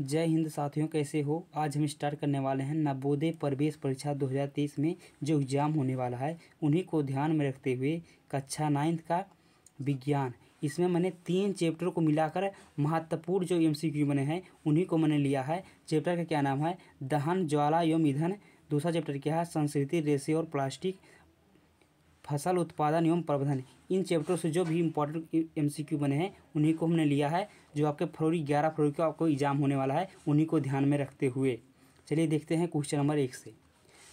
जय हिंद साथियों कैसे हो आज हम स्टार्ट करने वाले हैं नवोदय प्रवेश परीक्षा 2023 में जो एग्ज़ाम होने वाला है उन्हीं को ध्यान में रखते हुए कक्षा नाइन्थ का विज्ञान इसमें मैंने तीन चैप्टर को मिलाकर महत्वपूर्ण जो एमसीक्यू बने हैं उन्हीं को मैंने लिया है चैप्टर का क्या नाम है दहन ज्वाला एवं ईंधन दूसरा चैप्टर क्या है संस्कृति रेसे और प्लास्टिक फसल उत्पादन एवं प्रबंधन इन चैप्टरों से जो भी इम्पोर्टेंट एमसीक्यू बने हैं उन्हीं को हमने लिया है जो आपके फरवरी ग्यारह फरवरी को आपको एग्जाम होने वाला है उन्हीं को ध्यान में रखते हुए चलिए देखते हैं क्वेश्चन नंबर एक से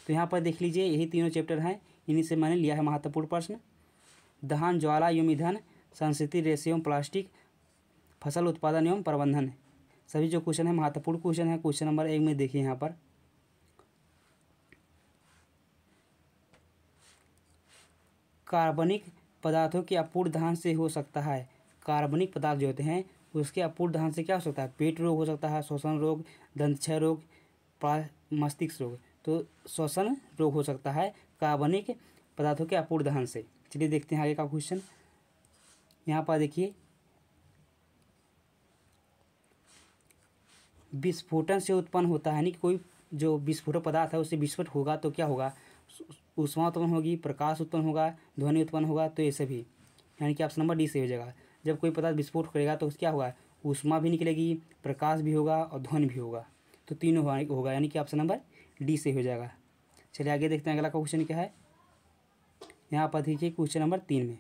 तो यहाँ पर देख लीजिए यही तीनों चैप्टर हैं इन्हीं से मैंने लिया है महत्वपूर्ण प्रश्न दहन ज्वाला एवं ईंधन संस्कृति रेस एवं प्लास्टिक फसल उत्पादन एवं प्रबंधन सभी जो क्वेश्चन है महत्वपूर्ण क्वेश्चन है क्वेश्चन नंबर एक में देखिए यहाँ पर कार्बनिक पदार्थों के अपूर्ण दहन से हो सकता है कार्बनिक पदार्थ जो होते हैं उसके अपूर्ण दहन से क्या हो सकता है पेट रोग हो सकता है श्वसन रोग दंत क्षय रोग मस्तिष्क रोग तो श्वसन रोग हो सकता है कार्बनिक पदार्थों के अपूर्ण दहन से चलिए देखते हैं आगे का क्वेश्चन यहाँ पर देखिए विस्फोटन से उत्पन्न होता है यानी कि कोई जो विस्फोटक पदार्थ है उससे विस्फोट होगा तो क्या होगा ऊष्मा उत्पन्न होगी प्रकाश उत्पन्न होगा ध्वनि उत्पन्न होगा तो ये सभी यानी कि ऑप्शन नंबर डी से हो जाएगा जब कोई पदार्थ विस्फोट करेगा तो क्या होगा ऊष्मा भी निकलेगी प्रकाश भी होगा और ध्वनि भी होगा तो तीनों होगा यानी कि ऑप्शन नंबर डी से हो जाएगा चलिए आगे देखते हैं अगला क्वेश्चन क्या है यहाँ पर देखिए क्वेश्चन नंबर तीन में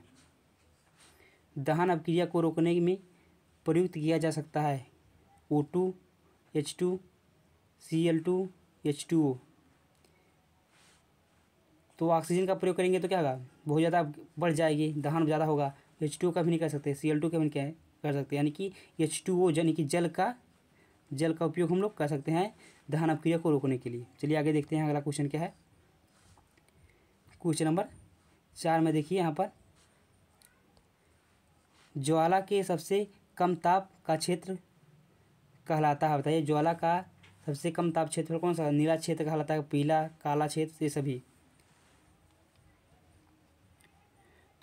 दहन अपक्रिया को रोकने में प्रयुक्त किया जा सकता है O two H two C L two H two O तो ऑक्सीजन का प्रयोग करेंगे तो क्या होगा बहुत ज़्यादा बढ़ जाएगी दहन ज़्यादा होगा एच टू का भी नहीं कर सकते सी एल टू का भी नहीं कर सकते यानी कि एच टू ओ यानी कि जल का जल का उपयोग हम लोग कर सकते हैं दहन अपक्रिया को रोकने के लिए चलिए आगे देखते हैं अगला क्वेश्चन क्या है क्वेश्चन नंबर चार में देखिए यहाँ पर ज्वाला के सबसे कम ताप का क्षेत्र कहलाता है बताइए ज्वाला का सबसे कम ताप क्षेत्र कौन सा नीला क्षेत्र कहलाता है पीला काला क्षेत्र ये सभी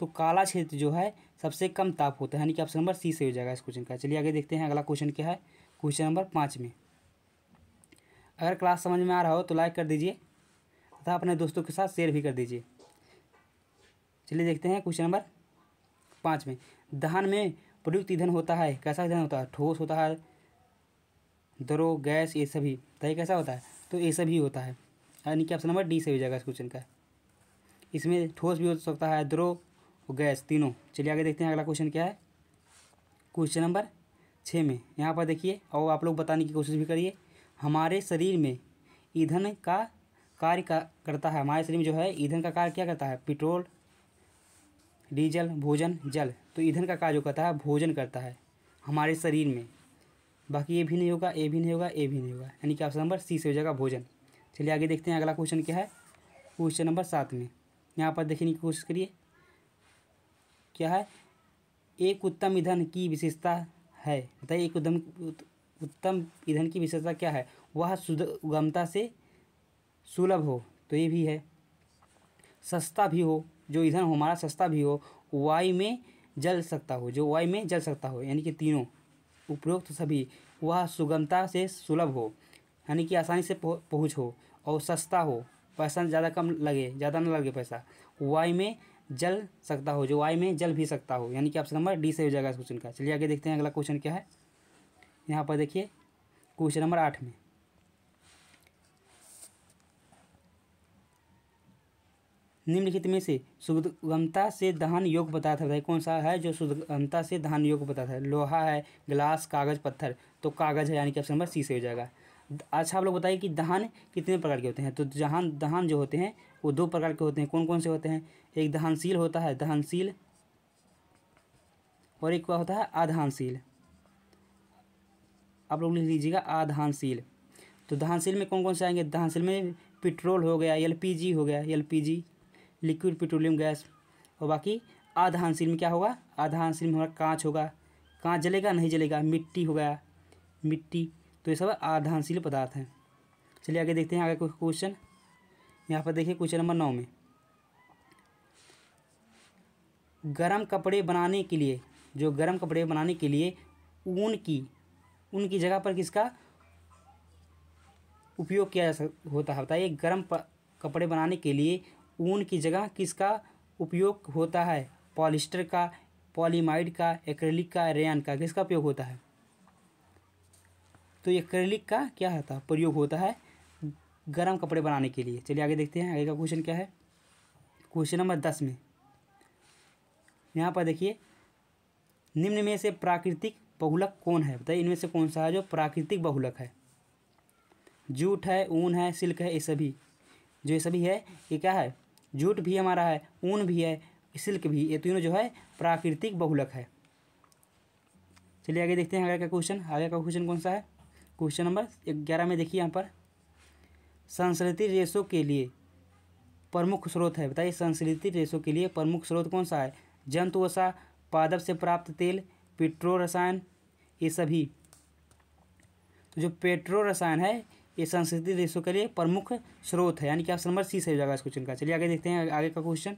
तो काला क्षेत्र जो है सबसे कम ताप होता है यानी कि ऑप्शन नंबर सी से हो जाएगा इस क्वेश्चन का चलिए आगे देखते हैं अगला क्वेश्चन क्या है क्वेश्चन नंबर पाँच में अगर क्लास समझ में आ रहा हो तो लाइक कर दीजिए तथा अपने दोस्तों के साथ शेयर भी कर दीजिए चलिए देखते हैं क्वेश्चन नंबर पाँच में दहन में प्रयुक्त ईंधन होता है कैसा ईंधन होता है ठोस होता है दरो गैस ये सभी तय कैसा होता है तो ये सभी होता है यानी कि ऑप्शन नंबर डी से हो जाएगा इस क्वेश्चन का इसमें ठोस भी हो सकता है द्रो और तो गैस तीनों चलिए आगे देखते हैं अगला क्वेश्चन क्या है क्वेश्चन नंबर छः में यहाँ पर देखिए और आप लोग बताने की कोशिश भी करिए हमारे शरीर में ईंधन का कार्य का करता है हमारे शरीर में जो है ईंधन का कार्य क्या करता है पेट्रोल डीजल भोजन जल तो ईंधन का कार्य जो करता है भोजन करता है हमारे शरीर में बाकी ये भी नहीं होगा ए भी नहीं होगा ए भी नहीं होगा यानी कि ऑप्शन नंबर सी से हो जाएगा भोजन चलिए आगे देखते हैं अगला क्वेश्चन क्या है क्वेश्चन नंबर सात में यहाँ पर देखने की कोशिश करिए क्या है एक उत्तम ईंधन की विशेषता है बताइए एक उद्यम उत्तम ईंधन की विशेषता क्या है वह सुगमता से सुलभ हो तो ये भी है सस्ता भी हो जो ईंधन हमारा सस्ता भी हो वायु में जल सकता हो जो वायु में जल सकता हो यानी कि तीनों उपरोक्त तो सभी वह सुगमता से सुलभ हो यानी कि आसानी से पहुँच हो और सस्ता हो पैसा ज़्यादा कम लगे ज़्यादा ना लगे पैसा वाई में जल सकता हो जो वाई में जल भी सकता हो यानी कि ऑप्शन नंबर डी से हो जाएगा इस क्वेश्चन का चलिए आगे देखते हैं अगला क्वेश्चन क्या है यहाँ पर देखिए क्वेश्चन नंबर आठ में निम्नलिखित में से सुगमता से दहन योग्य था भाई कौन सा है जो सुगमता से दहन योग्य बताया था लोहा है ग्लास कागज पत्थर तो कागज है यानी कि ऑप्शन नंबर सी से हो जाएगा अच्छा आप लोग बताइए कि दहन कितने प्रकार के होते हैं तो जहाँ दहन जो होते हैं वो दो प्रकार के होते हैं कौन कौन से होते हैं एक दहनशील होता है दहनशील और एक होता है आधानशील आप लोग लिख लीजिएगा आधानशील तो दहनशील में कौन कौन से आएंगे दहनशील में पेट्रोल हो गया एलपीजी हो गया एलपीजी लिक्विड पेट्रोलियम गैस और बाकी आधानशील में क्या होगा आधानशील में होगा कांच होगा कांच जलेगा नहीं जलेगा मिट्टी हो गया मिट्टी तो ये सब आधानशील पदार्थ हैं चलिए आगे देखते हैं आगे क्वेश्चन यहाँ पर देखिए क्वेश्चन नंबर नौ में गर्म कपड़े बनाने के लिए जो गर्म कपड़े बनाने के लिए ऊन की ऊन की जगह पर किसका उपयोग किया जा सकता होता है बताइए गर्म कपड़े बनाने के लिए ऊन की जगह किसका उपयोग होता है पॉलिस्टर का पॉलीमाइड का एक्रेलिक का रेयन का किसका उपयोग होता है तो एक्रेलिक का क्या होता है प्रयोग होता है गर्म कपड़े बनाने के लिए चलिए आगे देखते हैं आगे का क्वेश्चन क्या है क्वेश्चन नंबर दस में यहाँ पर देखिए निम्न में से प्राकृतिक बहुलक कौन है बताइए इनमें से कौन सा है जो प्राकृतिक बहुलक है जूट है ऊन है सिल्क है ये सभी जो ये सभी है ये क्या है जूट भी हमारा है ऊन भी है सिल्क भी ये तीनों जो है प्राकृतिक बहुलक है चलिए आगे देखते हैं आगे का क्वेश्चन आगे का क्वेश्चन कौन सा है क्वेश्चन नंबर ग्यारह में देखिए यहाँ पर संस्कृति रेशों के लिए प्रमुख स्रोत है बताइए संस्कृति रेशों के लिए प्रमुख स्रोत कौन सा है जंतु वसा पादप से प्राप्त तेल पेट्रो रसायन ये सभी तो जो पेट्रो रसायन है ये संस्कृति रेशों के लिए प्रमुख स्रोत है यानी कि आप नंबर सी सही हो जाएगा इस क्वेश्चन का चलिए आगे देखते हैं आगे का क्वेश्चन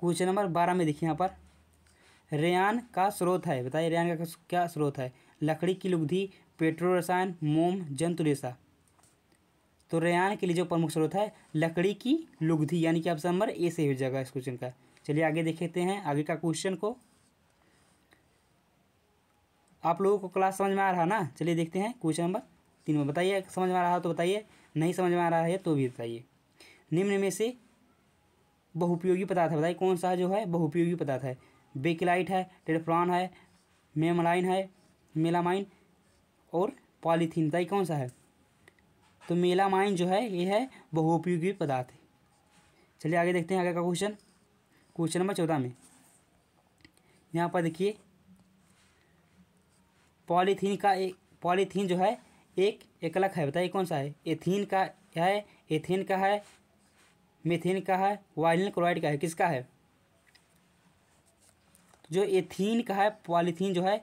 क्वेश्चन नंबर बारह में देखिए यहाँ पर रेयान का स्रोत है बताइए रेयान का क्या स्रोत है लकड़ी की लुगधी पेट्रो रसायन मोम जंतु रेशा तो रेयान के लिए जो प्रमुख स्रोत है लकड़ी की लुगधी यानी कि ऑप्शन नंबर ए से हो जाएगा इस क्वेश्चन का चलिए आगे देखते हैं आगे का क्वेश्चन को आप लोगों को क्लास समझ में आ रहा ना चलिए देखते हैं क्वेश्चन नंबर तीन में बताइए समझ में आ रहा है तो बताइए नहीं समझ में आ रहा है तो भी बताइए निम्न में से बहुपयोगी पदार्थ है बताइए कौन सा जो है बहुपयोगी पदार्थ है बेकिलाइट है टेडफ्रॉन है मेमलाइन है मेलामाइन और पॉलीथीन बताइए कौन सा है तो मेलामाइन जो है ये है बहुपयोगी पदार्थ है चलिए आगे देखते हैं आगे का क्वेश्चन क्वेश्चन नंबर चौदह में यहाँ पर देखिए पॉलीथीन का एक पॉलीथीन जो है एक एकलक है बताइए कौन सा है एथीन का है एथीन का है मेथीन का है वायलिन क्लोराइड का है किसका है जो एथीन का है पॉलीथीन जो है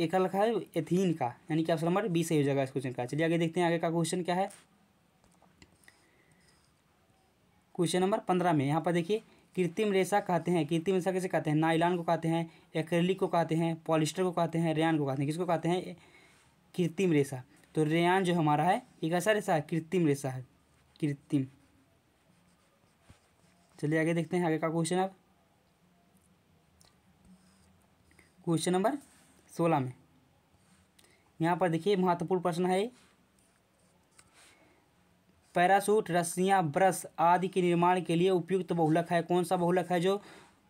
एक लिखा है एथीन का यानी कि ऑप्शन नंबर बी सही हो जाएगा इस क्वेश्चन का चलिए आगे देखते हैं आगे का क्वेश्चन क्या है क्वेश्चन नंबर पंद्रह में यहाँ पर देखिए कृत्रिम रेशा कहते हैं कृत्रिम रेशा कैसे कहते हैं नाइलान को कहते हैं एक्रेलिक को कहते हैं पॉलिस्टर को कहते हैं रेयान को कहते हैं किसको कहते हैं कृत्रिम रेशा तो रेयान जो हमारा है एक ऐसा रेशा है कृत्रिम रेशा है कृत्रिम चलिए आगे देखते हैं आगे का क्वेश्चन अब क्वेश्चन नंबर सोलह में यहाँ पर देखिए महत्वपूर्ण प्रश्न है पैरासूट रस्सियाँ ब्रश आदि के निर्माण के लिए उपयुक्त बहुलक है कौन सा बहुलक है जो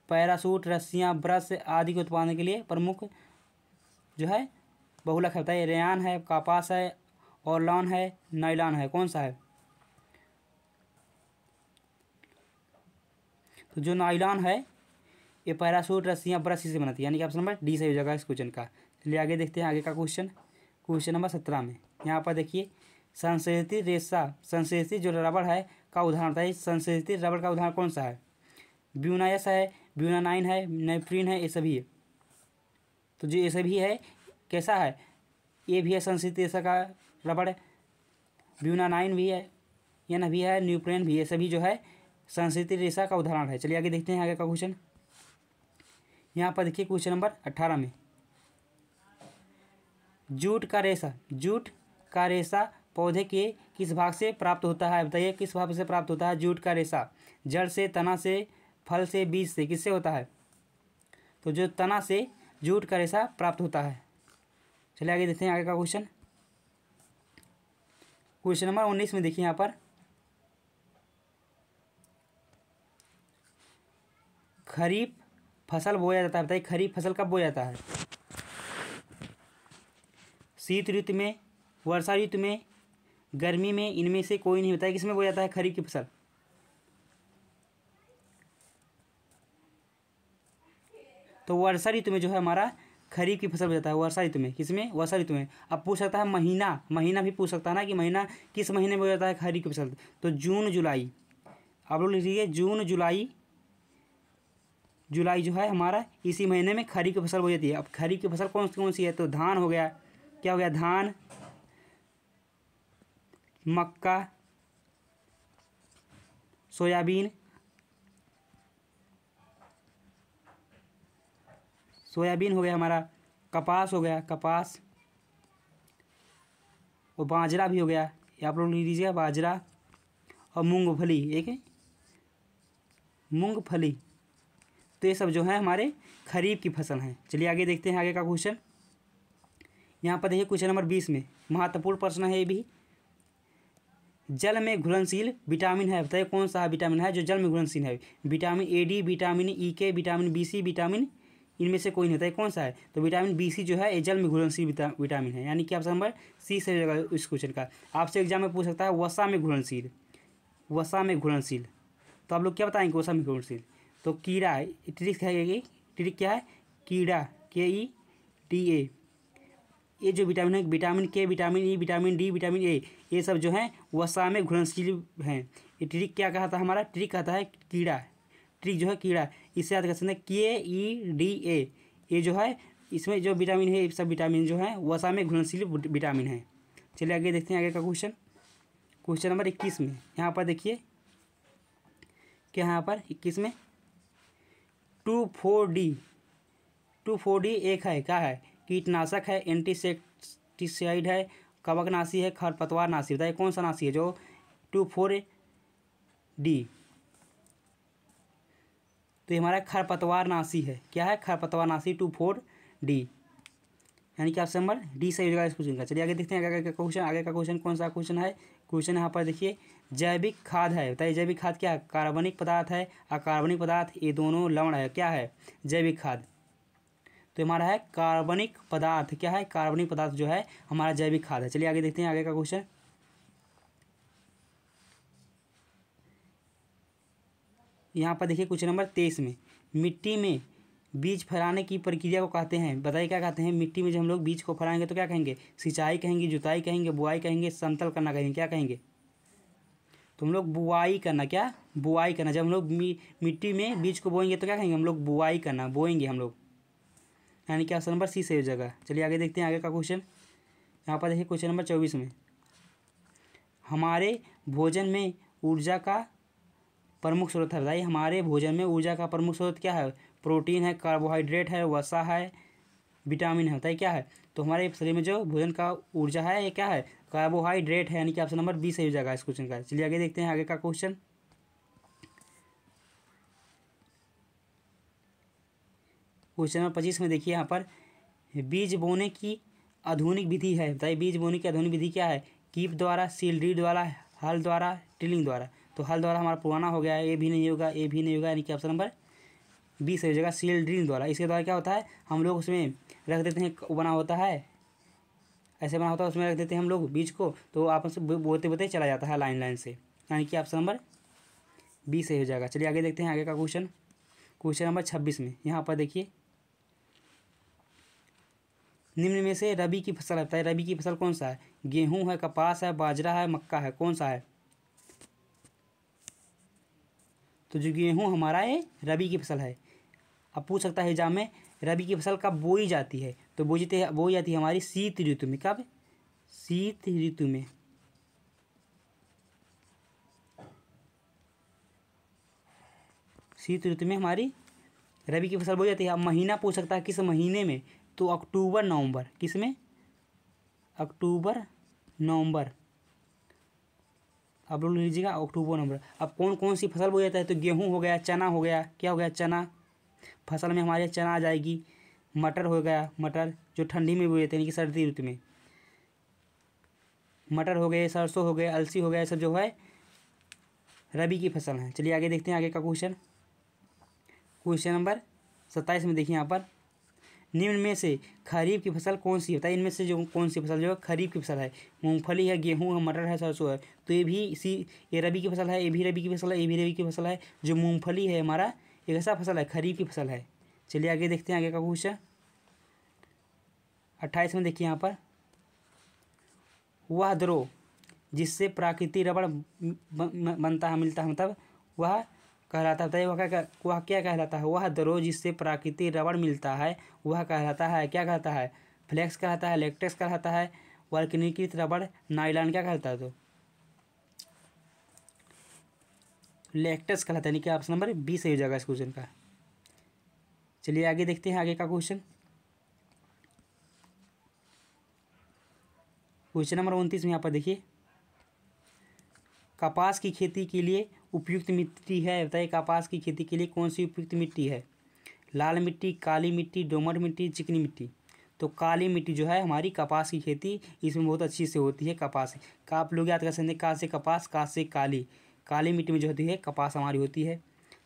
पैरासूट रस्सियाँ ब्रश आदि के उत्पादन के लिए प्रमुख जो है बहुलक है बताइए रेयान है कपास है और लॉन है नाइलान है कौन सा है तो जो नाइलान है ये पैरासूट रस्सियाँ ब्रश से बनाती है यानी कि ऑप्शन नंबर डी सही हो जाएगा इस क्वेश्चन का चलिए आगे देखते हैं आगे का क्वेश्चन क्वेश्चन नंबर सत्रह में यहाँ पर देखिए संस्कृति रेशा संस्कृति जो रबड़ है का उदाहरण होता है संस्कृति रबड़ का उदाहरण कौन सा है ब्यूनायस है ब्यूनानाइन है नेफ्रीन है ये सभी है तो जो ये सभी है कैसा है ये भी है संश्लेषित रेशा का रबड़ ब्यूनानाइन भी है यन भी है न्यूप्रेन भी है सभी जो है संस्कृति रेशा का उदाहरण है चलिए आगे देखते हैं आगे का क्वेश्चन यहाँ पर देखिए क्वेश्चन नंबर अट्ठारह में जूट का रेशा जूट का रेशा पौधे के किस भाग से प्राप्त होता है बताइए किस भाग से प्राप्त होता है जूट का रेशा जड़ से तना से फल से बीज से किससे होता है तो जो तना से जूट का रेशा प्राप्त होता है चलिए आगे देखते हैं आगे का क्वेश्चन क्वेश्चन नंबर उन्नीस में देखिए यहाँ पर खरीफ फसल बोया जाता है बताइए खरीफ फसल कब बोया जाता है शीत ऋतु में वर्षा ऋतु में गर्मी में इनमें से कोई नहीं बताया किसमें बोया जाता है खरीफ की फसल तो वर्षा ऋतु में जो है हमारा खरीफ की फसल हो जाता है वर्षा ऋतु में किसमें वर्षा ऋतु में अब पूछ सकता है महीना महीना भी पूछ सकता है ना कि महीना किस महीने में हो जाता है खरीफ की फसल तो जून जुलाई आप लोग लिख लीजिए जून जुलाई जुलाई जो है हमारा इसी महीने में खरी की फसल हो जाती है अब खरी की फसल कौन सी कौन सी है तो धान हो गया क्या हो गया धान मक्का सोयाबीन सोयाबीन हो गया हमारा कपास हो गया कपास और बाजरा भी हो गया ये आप लोग लिख लीजिएगा बाजरा और मूंगफली एक मूंगफली तो ये सब जो है हमारे खरीफ की फसल हैं चलिए आगे देखते हैं आगे का क्वेश्चन यहाँ पर देखिए क्वेश्चन नंबर बीस में महत्वपूर्ण प्रश्न है ये भी जल में घुलनशील विटामिन है बताइए कौन सा विटामिन है जो जल में घुलनशील है vitamin A D vitamin E K vitamin B C vitamin इनमें से कोई नहीं होता है कौन सा है तो विटामिन बी सी जो है ये जल में घुलनशील विटामिन है यानी कि आप नंबर सी से जगह इस क्वेश्चन का आपसे एग्जाम में पूछ सकता है वसा में घुलनशील वसा में घुलनशील तो आप लोग क्या बताएंगे वसा में घुलनशील तो कीड़ा है ट्रिक है ट्रिक क्या है कीड़ा के ई टी ए ये जो विटामिन है vitamin K vitamin E e, vitamin D vitamin A ये सब जो है वसा में घुलनशील हैं ये ट्रिक क्या कहता है हमारा ट्रिक कहता है कीड़ा ट्रिक जो है कीड़ा इससे याद कर सकते हैं के ई डी ए ये जो है इसमें जो विटामिन है ये सब विटामिन जो है वसा में घुलनशील विटामिन है चलिए आगे देखते हैं आगे का क्वेश्चन क्वेश्चन नंबर इक्कीस में यहाँ पर देखिए कि यहाँ पर इक्कीस में two four D two four D एक है क्या है कीटनाशक है एंटीसेक्टिसाइड है कवकनाशी है खरपतवार नाशी बताइए कौन सा नाशी है जो टू फोर डी तो ये हमारा खरपतवार नाशी है क्या है खरपतवार नाशी टू फोर डी यानी कि ऑप्शन नंबर डी सही होगा इस क्वेश्चन का चलिए आगे देखते हैं आगे का क्वेश्चन आगे का क्वेश्चन कौन सा क्वेश्चन है क्वेश्चन यहाँ पर देखिए जैविक खाद है बताइए जैविक खाद क्या है कार्बनिक पदार्थ है अकार्बनिक पदार्थ ये दोनों लवण है क्या है जैविक खाद तो हमारा है कार्बनिक पदार्थ क्या है कार्बनिक पदार्थ जो है हमारा जैविक खाद है चलिए आगे देखते हैं आगे का क्वेश्चन यहाँ पर देखिए क्वेश्चन नंबर तेईस में मिट्टी में बीज फैलाने की प्रक्रिया को कहते हैं बताइए क्या कहते हैं मिट्टी में जब हम लोग बीज को फैलाएंगे तो क्या कहेंगे सिंचाई कहेंगे जुताई कहेंगे बुआई कहेंगे समतल करना कहेंगे क्या कहेंगे तो हम लोग बुआई करना क्या बुआई करना जब हम लोग मिट्टी में बीज को बोएंगे तो क्या कहेंगे हम लोग बुआई करना बोएंगे हम लोग यानी कि ऑप्शन नंबर सी सही जगह चलिए आगे देखते हैं आगे का क्वेश्चन यहाँ पर देखिए क्वेश्चन नंबर चौबीस में हमारे भोजन में ऊर्जा का प्रमुख स्रोत है बताइए हमारे भोजन में ऊर्जा का प्रमुख स्रोत क्या है प्रोटीन है कार्बोहाइड्रेट है वसा है विटामिन है बताइए क्या है तो हमारे शरीर में जो भोजन का ऊर्जा है ये क्या है कार्बोहाइड्रेट है यानी कि ऑप्शन नंबर बी सही हो जाएगा इस क्वेश्चन का चलिए आगे देखते हैं आगे का क्वेश्चन क्वेश्चन नंबर पच्चीस में देखिए यहाँ पर बीज बोने की आधुनिक विधि है बताइए बीज बोने की आधुनिक विधि क्या है कीप द्वारा सीलरी द्वारा हल द्वारा ट्रिलिंग द्वारा तो हल द्वारा हमारा पुराना हो गया है ये भी नहीं होगा ये भी नहीं होगा यानी कि ऑप्शन नंबर बी सही हो जाएगा सील ड्रिल द्वारा इसके द्वारा क्या होता है हम लोग उसमें रख देते हैं बना होता है ऐसे बना होता है उसमें रख देते हैं हम लोग बीज को तो आपस में बोते बोते चला जाता है लाइन लाइन से यानी कि ऑप्शन नंबर बी सही हो जाएगा चलिए आगे देखते हैं आगे का क्वेश्चन क्वेश्चन नंबर छब्बीस में यहाँ पर देखिए निम्न में से रबी की फसल होता है रबी की फसल कौन सा है गेहूँ है कपास है बाजरा है मक्का है कौन सा है तो जो गेहूँ हमारा है रबी की फसल है अब पूछ सकता है एग्जाम में रबी की फसल कब बोई जाती है तो बोई जाती है बोई जाती है हमारी शीत ऋतु में कब शीत ऋतु में शीत ऋतु में हमारी रबी की फसल बोई जाती है अब महीना पूछ सकता है किस महीने में तो अक्टूबर नवंबर किस में अक्टूबर नवंबर आप लोग लीजिएगा अक्टूबर नवंबर अब कौन कौन सी फसल बोई जाता है तो गेहूँ हो गया चना हो गया क्या हो गया चना फसल में हमारे चना आ जाएगी मटर हो गया मटर जो ठंडी में बोए थे यानी कि सर्दी ऋतु में मटर हो गए सरसों हो गए अलसी हो गया सब जो है रबी की फसल है चलिए आगे देखते हैं आगे का क्वेश्चन क्वेश्चन नंबर सत्ताईस में देखिए यहाँ पर निम्न में से खरीफ की फसल कौन सी होता है इनमें से जो कौन सी फसल जो है खरीफ की फसल है मूंगफली है गेहूं है मटर है सरसों है तो ये भी इसी ये रबी की फसल है ये भी रबी की फसल है ये भी रबी की फसल है जो मूंगफली है हमारा एक ऐसा फसल है खरीफ की फसल है चलिए आगे देखते हैं आगे का क्वेश्चन अट्ठाईस में देखिए यहाँ पर वह द्रो जिससे प्राकृतिक रबड़ बनता है मिलता है मतलब वह कहलाता है वह क्या वह क्या कहलाता है वह द्रो जिससे प्राकृतिक रबड़ मिलता है वह कहलाता है क्या कहता है फ्लेक्स कहलाता है लेक्टेक्स कहलाता है वर्कनीकृत रबड़ नाइलान क्या कहलाता है तो लेक्टस कहलाता है यानी कि ऑप्शन नंबर बी सही हो जाएगा इस क्वेश्चन का चलिए आगे देखते हैं आगे का क्वेश्चन क्वेश्चन नंबर उनतीस में यहाँ पर देखिए कपास की खेती के लिए उपयुक्त मिट्टी है बताइए कपास की खेती के लिए कौन सी उपयुक्त मिट्टी है लाल मिट्टी काली मिट्टी डोमर मिट्टी चिकनी मिट्टी तो काली मिट्टी जो है हमारी कपास की खेती इसमें बहुत अच्छी से होती है कपास का आप लोग याद कर सकते हैं का से कपास कहाँ से काली काली मिट्टी में जो होती है कपास हमारी होती है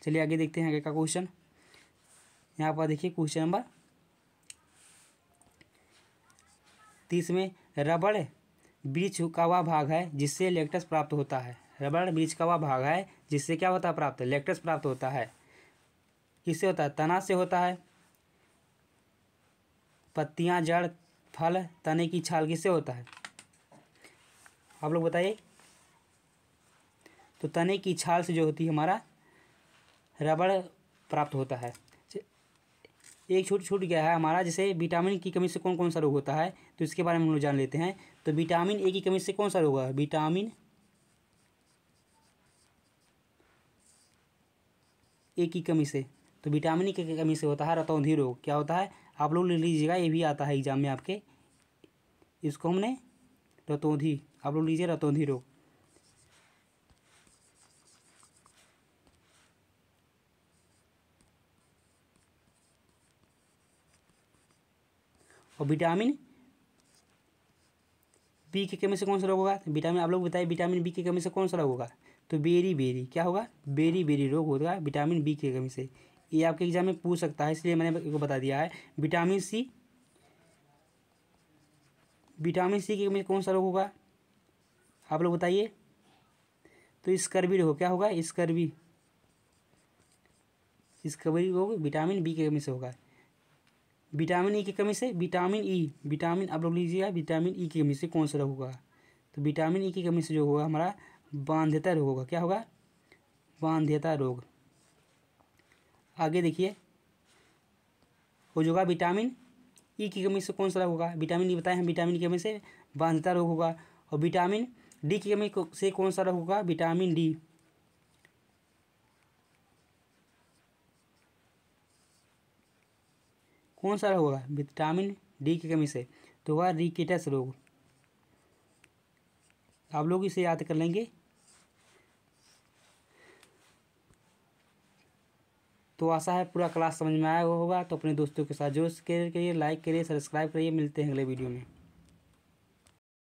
चलिए आगे देखते हैं आगे का क्वेश्चन यहाँ पर देखिए क्वेश्चन नंबर तीस में रबड़ बीज का वह भाग है जिससे लेक्टस प्राप्त होता है रबड़ बीज का वह भाग है जिससे क्या होता है प्राप्त लेक्टस प्राप्त होता है किससे होता है तना से होता है पत्तियां जड़ फल तने की छाल किससे होता है आप लोग बताइए तो तने की छाल से जो होती है हमारा रबड़ प्राप्त होता है एक छूट छूट गया है हमारा जैसे विटामिन की कमी से कौन कौन सा रोग होता है तो इसके बारे में हम लोग जान लेते हैं तो विटामिन ए की कमी से कौन सा रोग है विटामिन ए की कमी से तो विटामिन की कमी से होता है रतौंधी रोग क्या होता है आप लोग ले लीजिएगा ये भी आता है एग्जाम में आपके इसको हमने रतौंधी आप लोग लीजिए रतौंधी रोग और विटामिन बी की कमी से कौन सा रोग होगा विटामिन आप लोग बताइए विटामिन बी की कमी से कौन सा रोग होगा तो बेरी बेरी क्या होगा बेरी बेरी रोग होगा विटामिन बी की कमी से ये आपके एग्जाम में पूछ सकता है इसलिए मैंने आपको बता दिया है विटामिन सी विटामिन सी की कमी से कौन सा रोग होगा आप लोग बताइए तो स्कर्वी रोग क्या होगा स्कर्वी स्कर्वी रोग विटामिन बी की कमी से होगा विटामिन ई e की कमी से विटामिन ई e, विटामिन आप लोग लीजिएगा विटामिन ई e की कमी से कौन सा रोग होगा तो विटामिन ई की कमी से जो होगा हमारा बांध्यता रोग होगा क्या होगा बांध्यता रोग आगे देखिए हो जो होगा विटामिन ई की कमी से कौन सा रोग होगा विटामिन ई बताएं हम विटामिन की कमी से बांध्यता रोग होगा और विटामिन डी की कमी से कौन सा रोग होगा विटामिन डी कौन सा रोग होगा विटामिन डी की कमी से तो होगा रिकेटस रोग आप लोग इसे याद कर लेंगे तो आशा है पूरा क्लास समझ में आया होगा तो अपने दोस्तों के साथ जोर शेयर करिए लाइक करिए सब्सक्राइब करिए मिलते हैं अगले वीडियो में